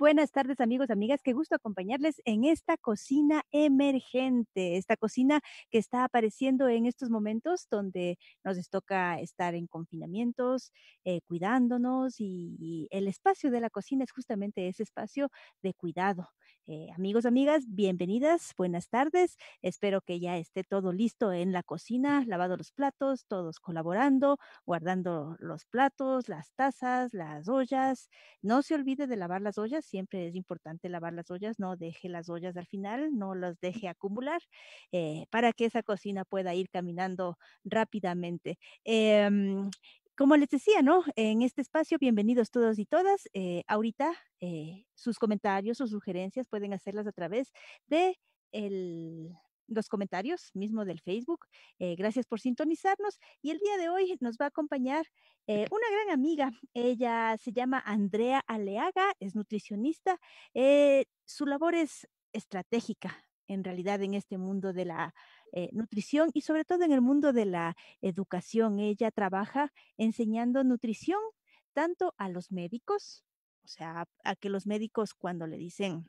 buenas tardes amigos, amigas. Qué gusto acompañarles en esta cocina emergente, esta cocina que está apareciendo en estos momentos donde nos toca estar en confinamientos, eh, cuidándonos y, el espacio de la cocina es justamente ese espacio de cuidado. Eh, amigos, amigas, bienvenidas, buenas tardes. Espero que ya esté todo listo en la cocina, lavado los platos, todos colaborando, guardando los platos, las tazas, las ollas. No se olvide de lavar las ollas siempre es importante lavar las ollas, no deje las ollas al final, no las deje acumular eh, para que esa cocina pueda ir caminando rápidamente. Em, como les decía, ¿no? En este espacio, bienvenidos todos y todas. Eh, ahorita eh, sus comentarios o sugerencias pueden hacerlas a través de el los comentarios mismo del Facebook. Eh, gracias por sintonizarnos. Y el día de hoy nos va a acompañar eh, una gran amiga. Ella se llama Andrea Aleaga, es nutricionista. Eh, su labor es estratégica, en realidad, en este mundo de la nutrición y sobre todo en el mundo de la educación. Ella trabaja enseñando nutrición tanto a los médicos, o sea, a que los médicos cuando le dicen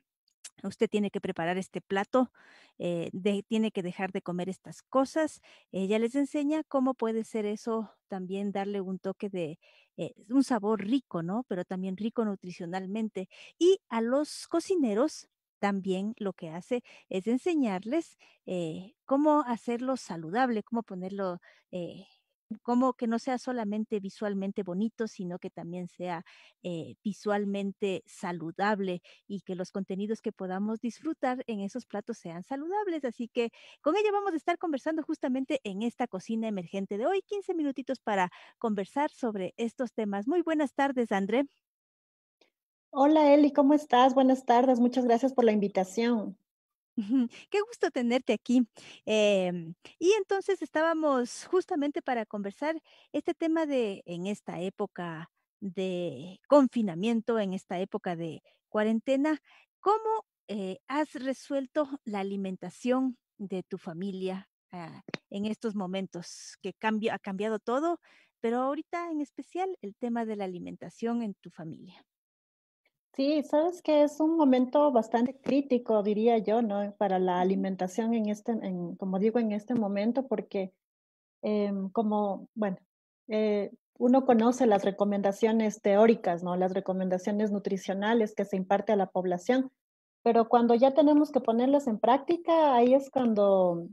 usted tiene que preparar este plato, eh, tiene que dejar de comer estas cosas. Ella les enseña cómo puede ser eso, también darle un toque de eh, un sabor rico, ¿no? Pero también rico nutricionalmente. Y a los cocineros también lo que hace es enseñarles eh, cómo hacerlo saludable, cómo ponerlo como que no sea solamente visualmente bonito, sino que también sea eh, visualmente saludable y que los contenidos que podamos disfrutar en esos platos sean saludables. Así que con ella vamos a estar conversando justamente en esta cocina emergente de hoy, 15 minutitos para conversar sobre estos temas. Muy buenas tardes, André. Hola Eli, ¿cómo estás? Buenas tardes, muchas gracias por la invitación. Qué gusto tenerte aquí. Em, y entonces estábamos justamente para conversar este tema de en esta época de confinamiento, en esta época de cuarentena, ¿cómo eh, has resuelto la alimentación de tu familia ah, en estos momentos que ha cambiado todo? Pero ahorita en especial el tema de la alimentación en tu familia. Sí, sabes que es un momento bastante crítico, diría yo, ¿no? Para la alimentación en este, en, como digo, en este momento, porque em, como, bueno, eh, uno conoce las recomendaciones teóricas, ¿no? Las recomendaciones nutricionales que se imparte a la población, pero cuando ya tenemos que ponerlas en práctica, ahí es cuando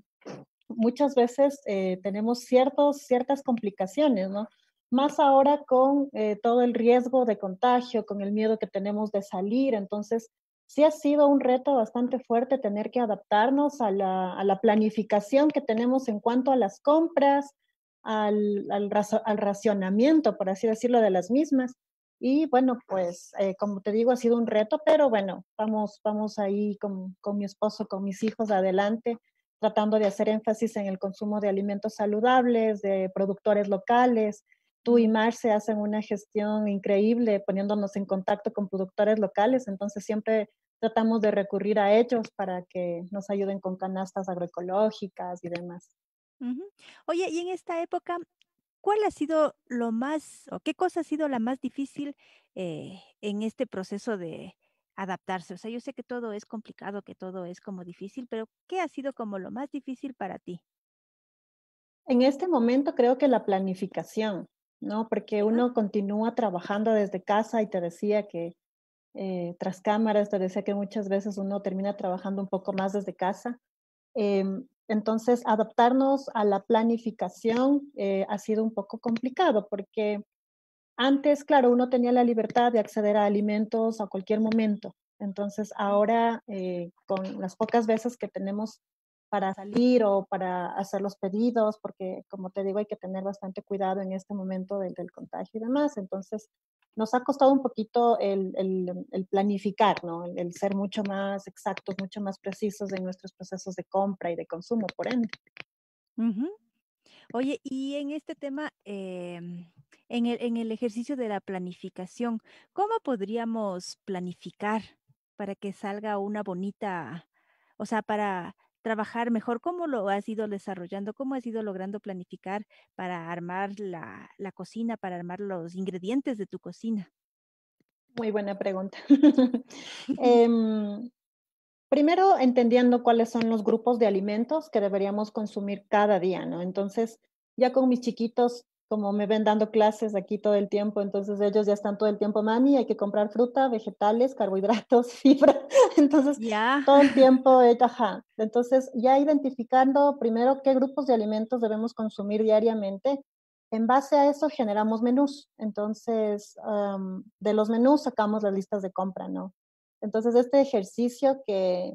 muchas veces eh, tenemos ciertos, ciertas complicaciones, ¿no? más ahora con eh, todo el riesgo de contagio, con el miedo que tenemos de salir. Entonces, sí ha sido un reto bastante fuerte tener que adaptarnos a la, a la planificación que tenemos en cuanto a las compras, al, al, al, racionamiento, por así decirlo, de las mismas. Y bueno, pues eh, como te digo, ha sido un reto, pero bueno, vamos, vamos ahí con, con mi esposo, con mis hijos adelante, tratando de hacer énfasis en el consumo de alimentos saludables, de productores locales, tú y se hacen una gestión increíble poniéndonos en contacto con productores locales, entonces siempre tratamos de recurrir a ellos para que nos ayuden con canastas agroecológicas y demás. Oye, y en esta época, ¿cuál ha sido lo más, o qué cosa ha sido la más difícil eh, en este proceso de adaptarse? O sea, yo sé que todo es complicado, que todo es como difícil, pero ¿qué ha sido como lo más difícil para ti? En este momento creo que la planificación, ¿no? Porque uno continúa trabajando desde casa y te decía que eh, tras cámaras, te decía que muchas veces uno termina trabajando un poco más desde casa. Em, entonces, adaptarnos a la planificación eh, ha sido un poco complicado porque antes, claro, uno tenía la libertad de acceder a alimentos a cualquier momento. Entonces, ahora, eh, con las pocas veces que tenemos para salir o para hacer los pedidos, porque como te digo, hay que tener bastante cuidado en este momento del, contagio y demás. Entonces, nos ha costado un poquito el, planificar, ¿no? El, ser mucho más exactos, mucho más precisos en nuestros procesos de compra y de consumo, por ende. Oye, y en este tema, em, en el ejercicio de la planificación, ¿cómo podríamos planificar para que salga una bonita, o sea, para trabajar mejor? ¿Cómo lo has ido desarrollando? ¿Cómo has ido logrando planificar para armar la, cocina, para armar los ingredientes de tu cocina? Muy buena pregunta. Em, primero, entendiendo cuáles son los grupos de alimentos que deberíamos consumir cada día, ¿no? Entonces, ya con mis chiquitos como me ven dando clases aquí todo el tiempo, entonces ellos ya están todo el tiempo, mami, hay que comprar fruta, vegetales, carbohidratos, fibra. Entonces, todo el tiempo, eh, ajá. Entonces, ya identificando primero qué grupos de alimentos debemos consumir diariamente, en base a eso generamos menús. Entonces, de los menús sacamos las listas de compra, ¿no? Entonces, este ejercicio que,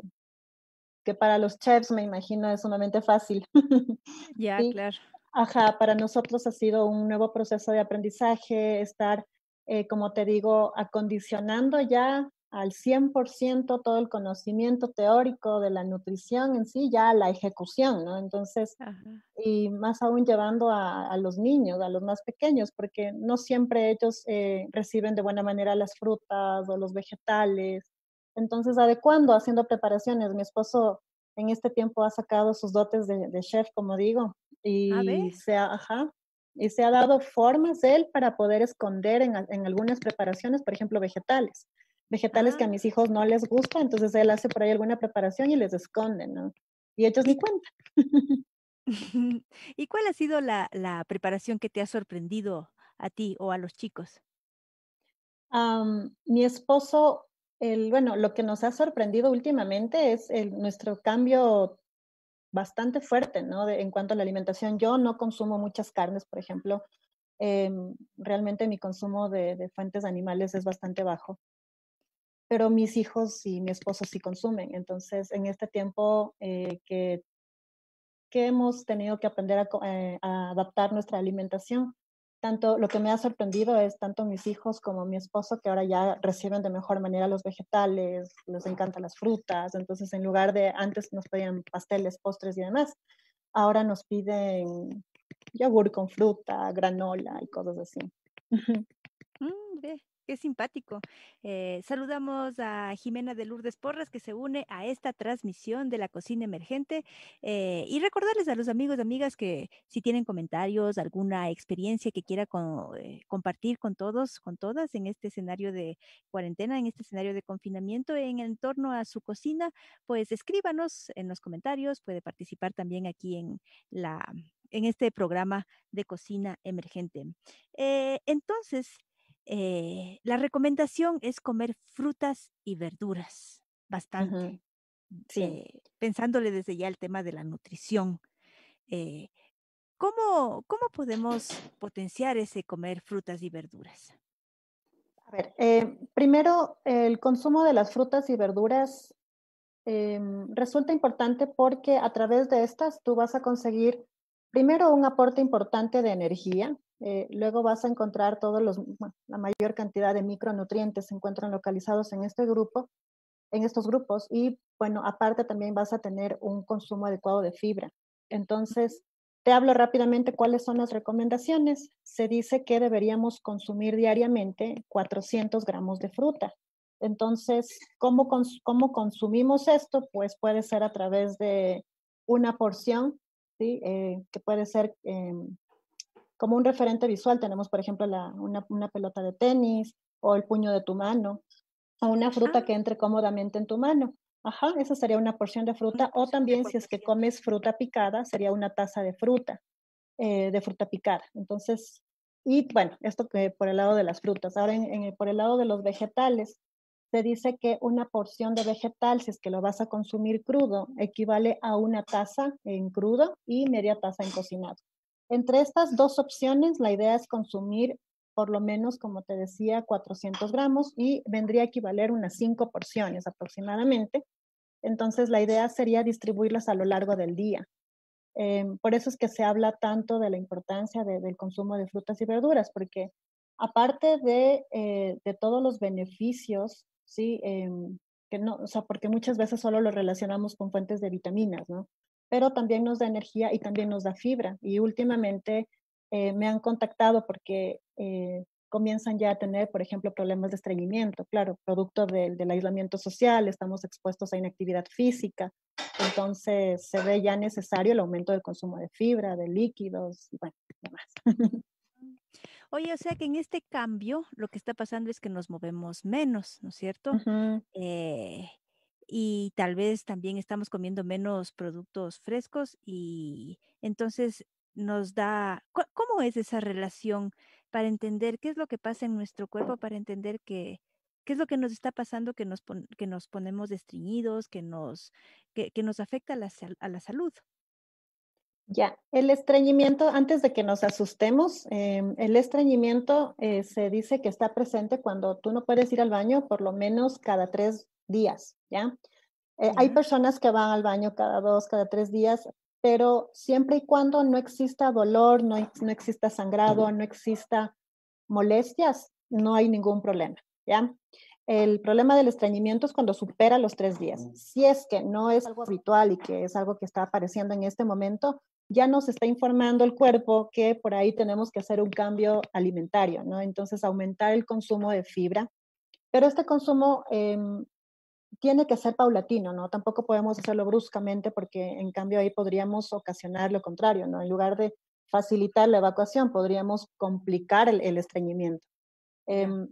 que para los chefs me imagino es sumamente fácil. Ya, claro. Ajá, para nosotros ha sido un nuevo proceso de aprendizaje, estar, eh, como te digo, acondicionando ya al 100% todo el conocimiento teórico de la nutrición en sí, ya la ejecución, ¿no? Entonces, y más aún llevando a, los niños, a los más pequeños, porque no siempre ellos eh, reciben de buena manera las frutas o los vegetales. Entonces, adecuando, haciendo preparaciones. Mi esposo en este tiempo ha sacado sus dotes de chef, como digo, y se ha, ha dado formas él para poder esconder en, algunas preparaciones, por ejemplo, vegetales. Vegetales que a ah. mis hijos no les gusta, entonces él hace por ahí alguna preparación y les esconde, ¿no? Y ellos ni cuentan. ¿Y cuál ha sido la, preparación que te ha sorprendido a ti o a los chicos? mi esposo, el, bueno, lo que nos ha sorprendido últimamente es el, nuestro cambio bastante fuerte, ¿no? en cuanto a la alimentación, yo no consumo muchas carnes, por ejemplo. Em, realmente mi consumo de, fuentes animales es bastante bajo, pero mis hijos y mi esposo sí consumen. Entonces, en este tiempo eh, que, hemos tenido que aprender a eh, adaptar nuestra alimentación, tanto lo que me ha sorprendido es tanto mis hijos como mi esposo que ahora ya reciben de mejor manera los vegetales, les encantan las frutas, entonces en lugar de antes nos pedían pasteles, postres y demás, ahora nos piden yogur con fruta, granola y cosas así. Mm, Qué simpático. Eh, saludamos a Jimena de Lourdes Porras que se une a esta transmisión de la cocina emergente eh, y recordarles a los amigos y amigas que si tienen comentarios, alguna experiencia que quiera eh, compartir con todos, con todas en este escenario de cuarentena, en este escenario de confinamiento en, el torno a su cocina, pues escríbanos en los comentarios, puede participar también aquí en la en este programa de cocina emergente. entonces, eh, la recomendación es comer frutas y verduras bastante. Eh, pensándole desde ya el tema de la nutrición. Eh, ¿cómo, podemos potenciar ese comer frutas y verduras? A ver, primero, el consumo de las frutas y verduras em, resulta importante porque a través de estas tú vas a conseguir primero un aporte importante de energía, eh, luego vas a encontrar todos los, la mayor cantidad de micronutrientes se encuentran localizados en este grupo, en estos grupos y bueno, aparte también vas a tener un consumo adecuado de fibra. Entonces, te hablo rápidamente cuáles son las recomendaciones. Se dice que deberíamos consumir diariamente 400 gramos de fruta. Entonces, ¿cómo, cómo consumimos esto? Pues puede ser a través de una porción, ¿sí? Eh, que puede ser em, como un referente visual tenemos, por ejemplo, una, pelota de tenis o el puño de tu mano o una fruta ah. que entre cómodamente en tu mano. Ajá, esa sería una porción de fruta o también si es que comes fruta picada, sería una taza de fruta, eh, de fruta picada. Entonces, y bueno, esto que por el lado de las frutas. Ahora, en, por el lado de los vegetales, se dice que una porción de vegetal, si es que lo vas a consumir crudo, equivale a una taza en crudo y media taza en cocinado. Entre estas dos opciones, la idea es consumir por lo menos, como te decía, 400 gramos y vendría a equivaler unas 5 porciones aproximadamente. Entonces, la idea sería distribuirlas a lo largo del día. Eh, por eso es que se habla tanto de la importancia del consumo de frutas y verduras, porque aparte de, eh, de todos los beneficios, ¿sí? Eh, que no, o sea, porque muchas veces solo lo relacionamos con fuentes de vitaminas, ¿no? pero también nos da energía y también nos da fibra. Y últimamente eh, me han contactado porque eh, comienzan ya a tener, por ejemplo, problemas de estreñimiento, claro, producto del, aislamiento social, estamos expuestos a inactividad física, entonces se ve ya necesario el aumento del consumo de fibra, de líquidos y bueno, demás. Oye, o sea que en este cambio lo que está pasando es que nos movemos menos, ¿no es cierto? y tal vez también estamos comiendo menos productos frescos y entonces nos da, ¿cómo es esa relación para entender qué es lo que pasa en nuestro cuerpo, para entender qué es lo que nos está pasando, que nos, ponemos estreñidos que nos, afecta a la, salud? Ya, el estreñimiento, antes de que nos asustemos, em, el estreñimiento eh, se dice que está presente cuando tú no puedes ir al baño por lo menos cada tres días. ¿ya? Eh, hay personas que van al baño cada dos, cada tres días, pero siempre y cuando no exista dolor, no, no exista sangrado, no exista molestias, no hay ningún problema, ¿ya? El problema del estreñimiento es cuando supera los tres días. Mm. Si es que no es algo habitual y que es algo que está apareciendo en este momento, ya nos está informando el cuerpo que por ahí tenemos que hacer un cambio alimentario, ¿no? Entonces, aumentar el consumo de fibra, pero este consumo em, tiene que ser paulatino, ¿no? Tampoco podemos hacerlo bruscamente porque en cambio ahí podríamos ocasionar lo contrario, ¿no? En lugar de facilitar la evacuación, podríamos complicar el, estreñimiento. Em,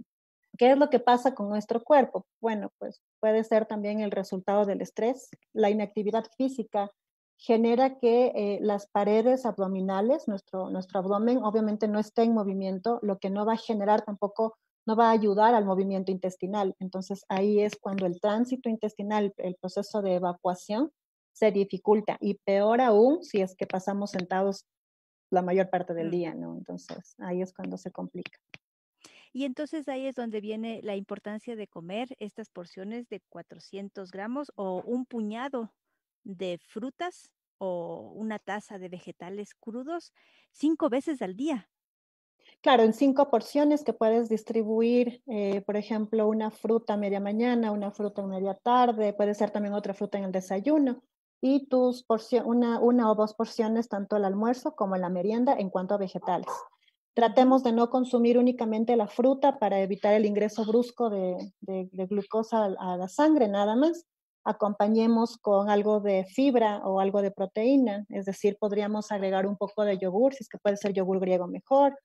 ¿Qué es lo que pasa con nuestro cuerpo? Bueno, pues puede ser también el resultado del estrés. La inactividad física genera que eh, las paredes abdominales, nuestro, nuestro abdomen, obviamente no esté en movimiento, lo que no va a generar tampoco no va a ayudar al movimiento intestinal. Entonces ahí es cuando el tránsito intestinal, el proceso de evacuación se dificulta y peor aún si es que pasamos sentados la mayor parte del mm. día, ¿no? Entonces ahí es cuando se complica. Y entonces ahí es donde viene la importancia de comer estas porciones de 400 gramos o un puñado de frutas o una taza de vegetales crudos cinco veces al día. Claro, en cinco porciones que puedes distribuir, eh, por ejemplo, una fruta media mañana, una fruta a media tarde, puede ser también otra fruta en el desayuno y tus una, o dos porciones tanto al almuerzo como la merienda en cuanto a vegetales. Tratemos de no consumir únicamente la fruta para evitar el ingreso brusco de, glucosa a la sangre, nada más. Acompañemos con algo de fibra o algo de proteína, es decir, podríamos agregar un poco de yogur, si es que puede ser yogur griego mejor,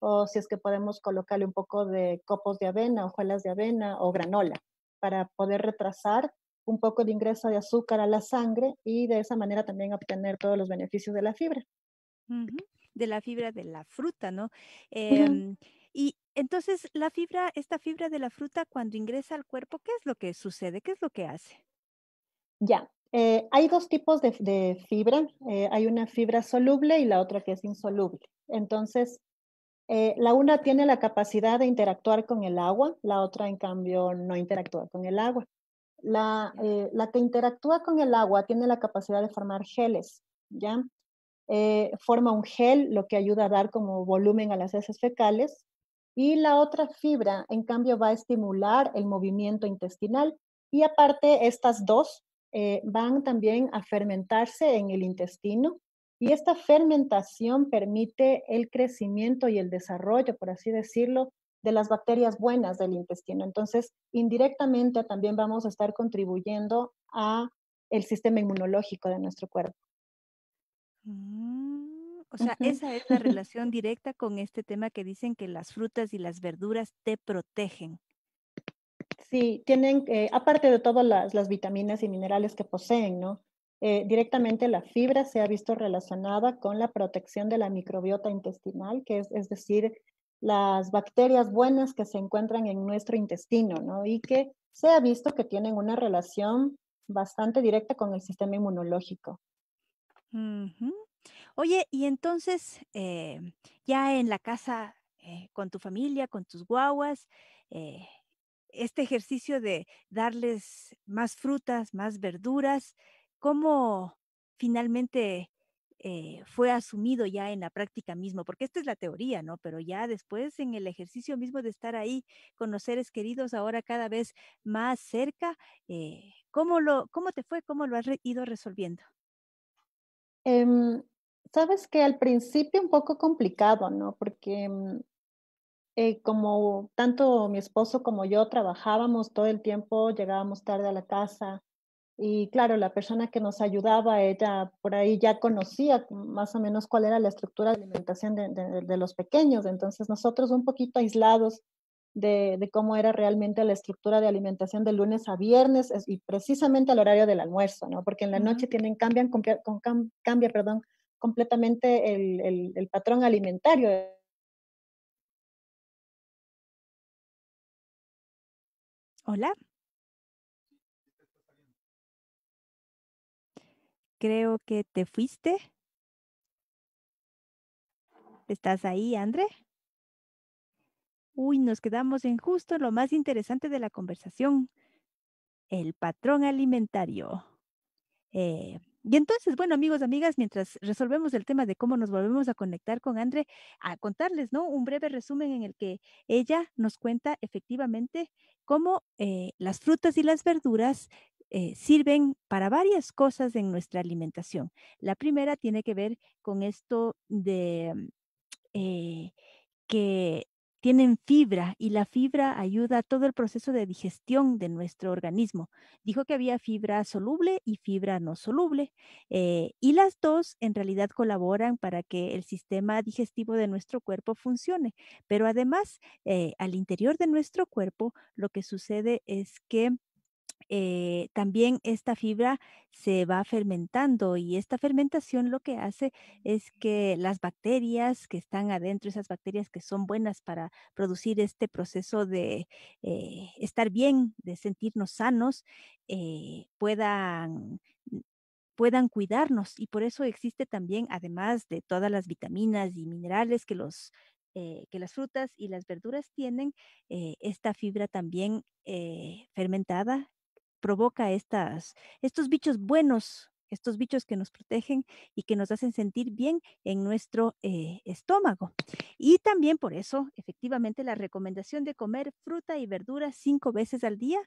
o si es que podemos colocarle un poco de copos de avena, hojuelas de avena o granola para poder retrasar un poco de ingreso de azúcar a la sangre y de esa manera también obtener todos los beneficios de la fibra. De la fibra de la fruta, ¿no? Em, y entonces la fibra, esta fibra de la fruta cuando ingresa al cuerpo, ¿qué es lo que sucede? ¿Qué es lo que hace? Ya, eh, hay dos tipos de, fibra. Eh, hay una fibra soluble y la otra que es insoluble. Entonces, eh, la una tiene la capacidad de interactuar con el agua, la otra en cambio no interactúa con el agua. La, eh, que interactúa con el agua tiene la capacidad de formar geles, ¿ya? Eh, forma un gel, lo que ayuda a dar como volumen a las heces fecales. Y la otra fibra, en cambio, va a estimular el movimiento intestinal. Y aparte, estas dos van también a fermentarse en el intestino y esta fermentación permite el crecimiento y el desarrollo, por así decirlo, de las bacterias buenas del intestino. Entonces, indirectamente también vamos a estar contribuyendo a el sistema inmunológico de nuestro cuerpo. Mm, o sea, esa es la relación directa con este tema que dicen que las frutas y las verduras te protegen. Sí, tienen, eh, aparte de todas las, vitaminas y minerales que poseen, ¿no? Eh, directamente la fibra se ha visto relacionada con la protección de la microbiota intestinal, que es, decir, las bacterias buenas que se encuentran en nuestro intestino, ¿no? Y que se ha visto que tienen una relación bastante directa con el sistema inmunológico. Oye, y entonces, eh, ya en la casa, eh, con tu familia, con tus guaguas, este ejercicio de darles más frutas, más verduras, cómo finalmente eh, fue asumido ya en la práctica mismo, porque esta es la teoría, ¿no? Pero ya después en el ejercicio mismo de estar ahí con los seres queridos ahora cada vez más cerca, eh, ¿cómo, lo, ¿cómo te fue? ¿Cómo lo has ido resolviendo? Em, sabes que al principio un poco complicado, ¿no? Porque mm, eh, como tanto mi esposo como yo trabajábamos todo el tiempo, llegábamos tarde a la casa, y claro, la persona que nos ayudaba, ella por ahí ya conocía más o menos cuál era la estructura de alimentación de, los pequeños. Entonces nosotros un poquito aislados de, de, cómo era realmente la estructura de alimentación de lunes a viernes y precisamente al horario del almuerzo, ¿no? Porque en la noche tienen, cambian, con, cambia, perdón, completamente el, el patrón alimentario Hola. creo que te fuiste. ¿Estás ahí, André? Uy, nos quedamos en justo lo más interesante de la conversación, el patrón alimentario. Eh, y entonces, bueno, amigos, amigas, mientras resolvemos el tema de cómo nos volvemos a conectar con André, a contarles, ¿no? Un breve resumen en el que ella nos cuenta efectivamente cómo eh, las frutas y las verduras eh, sirven para varias cosas en nuestra alimentación. La primera tiene que ver con esto de mm, eh, que tienen fibra y la fibra ayuda a todo el proceso de digestión de nuestro organismo. Dijo que había fibra soluble y fibra no soluble eh, y las dos en realidad colaboran para que el sistema digestivo de nuestro cuerpo funcione. Pero además, al interior de nuestro cuerpo lo que sucede es que eh, también esta fibra se va fermentando y esta fermentación lo que hace es que las bacterias que están adentro, esas bacterias que son buenas para producir este proceso de eh, estar bien, de sentirnos sanos, eh, puedan cuidarnos y por eso existe también, además de todas las vitaminas y minerales que los que las frutas y las verduras tienen esta fibra también fermentada provoca estas, estos bichos buenos, estos bichos que nos protegen y que nos hacen sentir bien en nuestro eh, estómago. Y también por eso, efectivamente, la recomendación de comer fruta y verdura cinco veces al día,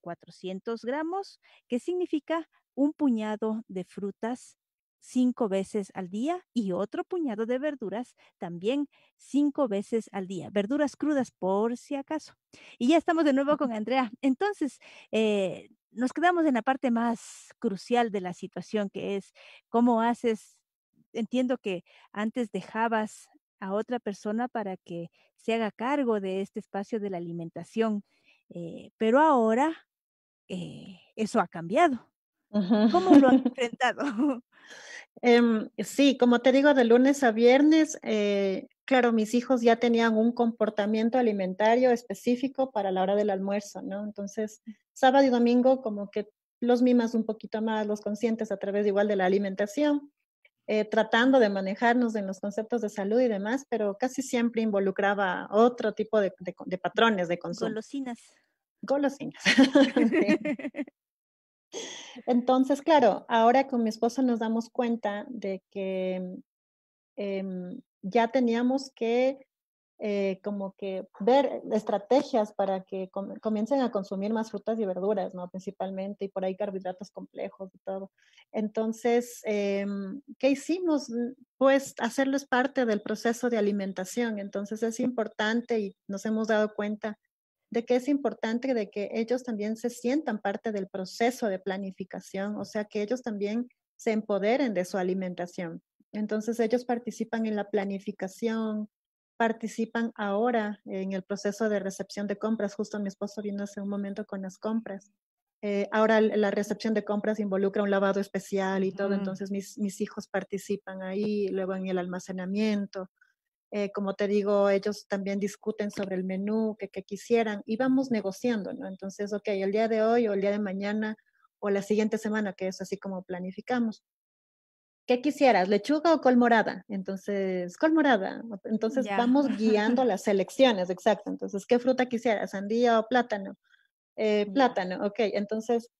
400 eh, gramos, que significa un puñado de frutas cinco veces al día y otro puñado de verduras también cinco veces al día. Verduras crudas por si acaso. Y ya estamos de nuevo con Andrea. Entonces, eh, nos quedamos en la parte más crucial de la situación, que es cómo haces, entiendo que antes dejabas a otra persona para que se haga cargo de este espacio de la alimentación, eh, pero ahora eh, eso ha cambiado. ¿Cómo lo han enfrentado? Em, sí, como te digo, de lunes a viernes, eh, claro, mis hijos ya tenían un comportamiento alimentario específico para la hora del almuerzo, ¿no? Entonces, mm. sábado y domingo como que los mimas un poquito más, los conscientes a través igual de la alimentación, eh, tratando de manejarnos en los conceptos de salud y demás, pero casi siempre involucraba otro tipo de, patrones de consumo. Golosinas. Golosinas. Entonces, claro, ahora con mi esposo nos damos cuenta de que em, ya teníamos que eh, como que ver estrategias para que comiencen a consumir más frutas y verduras, ¿no? Principalmente, y por ahí carbohidratos complejos y todo. Entonces, em, ¿qué hicimos? Mm, pues hacerles parte del proceso de alimentación. Entonces, es importante y nos hemos dado cuenta de que es importante de que ellos también se sientan parte del proceso de planificación, o sea, que ellos también se empoderen de su alimentación. Entonces ellos participan en la planificación, participan ahora en el proceso de recepción de compras. Justo mi esposo vino hace un momento con las compras. Eh, ahora la recepción de compras involucra un lavado especial y todo, mm. entonces mis, mis, hijos participan ahí, luego en el almacenamiento. Eh, como te digo, ellos también discuten sobre el menú que, que, quisieran y vamos negociando, ¿no? Entonces, ok, el día de hoy o el día de mañana o la siguiente semana, que es así como planificamos. ¿Qué quisieras, lechuga o col morada? Entonces, col morada. Entonces, vamos guiando las selecciones, exacto. Entonces, ¿qué fruta quisieras, sandía o plátano? Eh, plátano, ok. Entonces,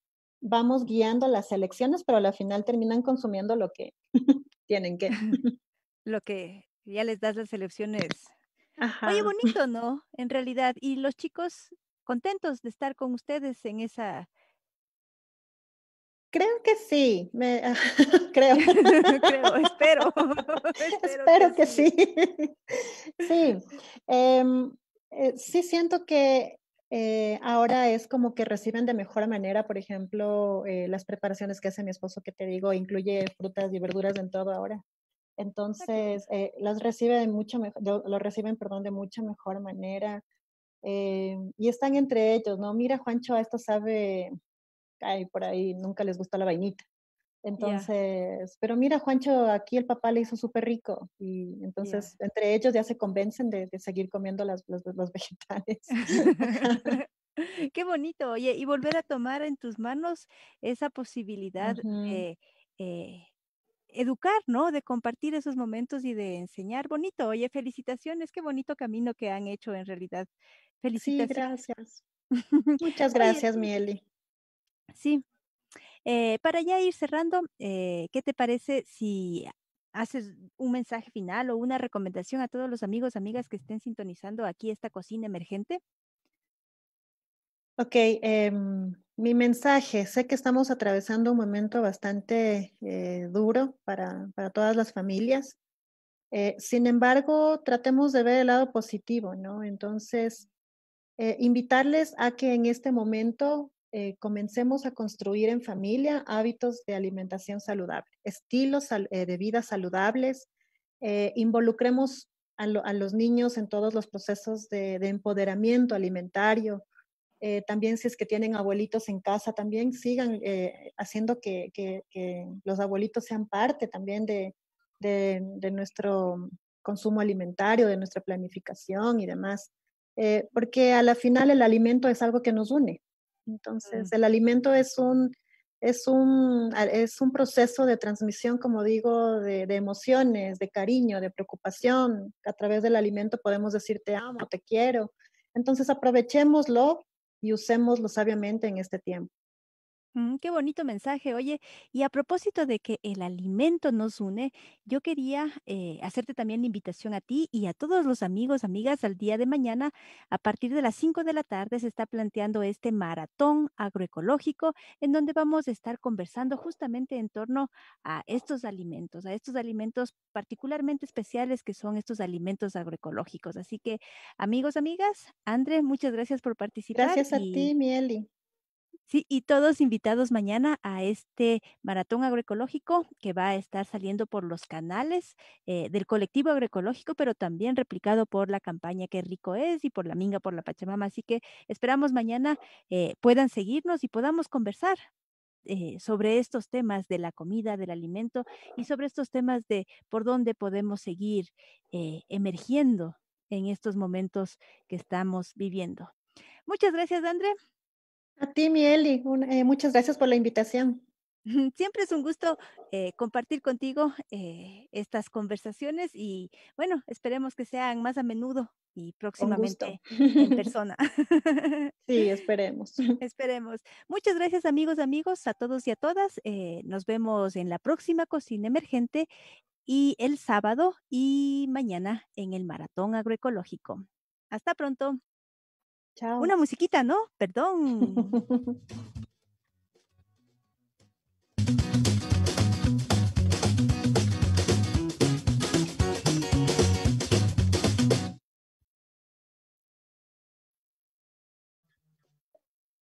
vamos guiando las selecciones, pero al final terminan consumiendo lo que tienen que. lo que ya les das las elecciones. Muy Oye, bonito, ¿no? En realidad. Y los chicos contentos de estar con ustedes en esa... Creo que sí, ah, creo. creo. espero. espero, que, sí. sí, sí em, eh, siento que eh, ahora es como que reciben de mejor manera, por ejemplo, eh, las preparaciones que hace mi esposo, que te digo, incluye frutas y verduras en todo ahora. Ah, entonces, eh, los reciben mucho lo reciben, perdón, de mucha mejor manera. Eh, y están entre ellos, ¿no? Mira, Juancho, a esto sabe, ay, por ahí nunca les gusta la vainita. Entonces, pero mira, Juancho, aquí el papá le hizo súper rico y entonces entre ellos ya se convencen de, seguir comiendo las, los, vegetales. Qué bonito, oye, y volver a tomar en tus manos esa posibilidad educar, ¿no? De compartir esos momentos y de enseñar. Bonito, oye, felicitaciones, qué bonito camino que han hecho en realidad. Felicitaciones. Sí, gracias. Muchas gracias, Mieli. Sí. Eh, para ya ir cerrando, eh, ¿qué te parece si haces un mensaje final o una recomendación a todos los amigos, amigas que estén sintonizando aquí esta cocina emergente? Ok, eh, mi mensaje, sé que estamos atravesando un momento bastante eh, duro para, todas las familias. Eh, sin embargo, tratemos de ver el lado positivo, ¿no? Entonces, eh, invitarles a que en este momento comencemos a construir en familia hábitos de alimentación saludable, estilos de vida saludables, involucremos a, los niños en todos los procesos de empoderamiento alimentario, eh, también si es que tienen abuelitos en casa, también sigan eh, haciendo que, los abuelitos sean parte también de, nuestro consumo alimentario, de nuestra planificación y demás. Eh, porque a la final el alimento es algo que nos une. Entonces, mm. el alimento es un, es, es un proceso de transmisión, como digo, de, de emociones, de cariño, de preocupación. A través del alimento podemos decir te amo, te quiero. Entonces, aprovechémoslo y usémoslo sabiamente en este tiempo. Mm, qué bonito mensaje. Oye, y a propósito de que el alimento nos une, yo quería eh, hacerte también la invitación a ti y a todos los amigos, amigas, al día de mañana, a partir de las 5 de la tarde, se está planteando este maratón agroecológico en donde vamos a estar conversando justamente en torno a estos alimentos, a estos alimentos particularmente especiales que son estos alimentos agroecológicos. Así que, amigos, amigas, André, muchas gracias por participar. Gracias a ti, Mieli. Sí, y todos invitados mañana a este maratón agroecológico que va a estar saliendo por los canales eh, del colectivo agroecológico, pero también replicado por la campaña Qué rico es y por la Minga por la Pachamama. Así que esperamos mañana eh, puedan seguirnos y podamos conversar eh, sobre estos temas de la comida, del alimento y sobre estos temas de por dónde podemos seguir emergiendo en estos momentos que estamos viviendo. Muchas gracias, André. A ti, Mieli. Eh, muchas gracias por la invitación. Siempre es un gusto eh, compartir contigo eh, estas conversaciones y bueno, esperemos que sean más a menudo y próximamente en persona. Sí, esperemos. esperemos. Muchas gracias amigos, amigos, a todos y a todas. nos vemos en la próxima Cocina Emergente y el sábado y mañana en el Maratón Agroecológico. Hasta pronto. Una musiquita, ¿no? Perdón.